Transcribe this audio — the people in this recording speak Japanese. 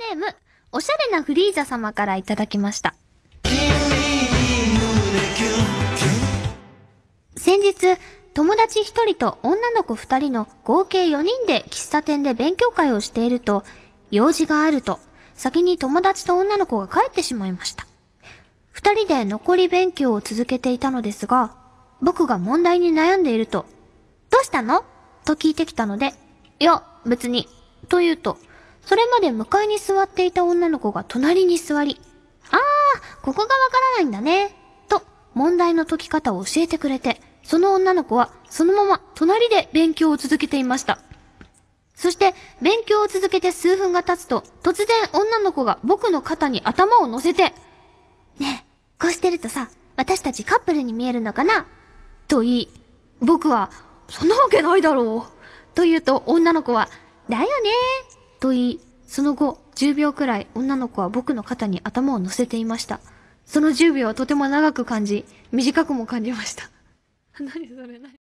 ーネーム、おしゃれなフリーザ様からいただきました。先日、友達一人と女の子二人の合計4人で喫茶店で勉強会をしていると、用事があると、先に友達と女の子が帰ってしまいました。二人で残り勉強を続けていたのですが、僕が問題に悩んでいると、どうしたのと聞いてきたので、いや、別に、と言うと、それまで向かいに座っていた女の子が隣に座り、ああ、ここがわからないんだね、と問題の解き方を教えてくれて、その女の子はそのまま隣で勉強を続けていました。そして、勉強を続けて数分が経つと、突然女の子が僕の肩に頭を乗せて、ねえ、こうしてるとさ、私たちカップルに見えるのかなと言い、僕は、そんなわけないだろう。と言うと女の子は、だよねと言い、その後、10秒くらい女の子は僕の肩に頭を乗せていました。その10秒はとても長く感じ、短くも感じました。何それ何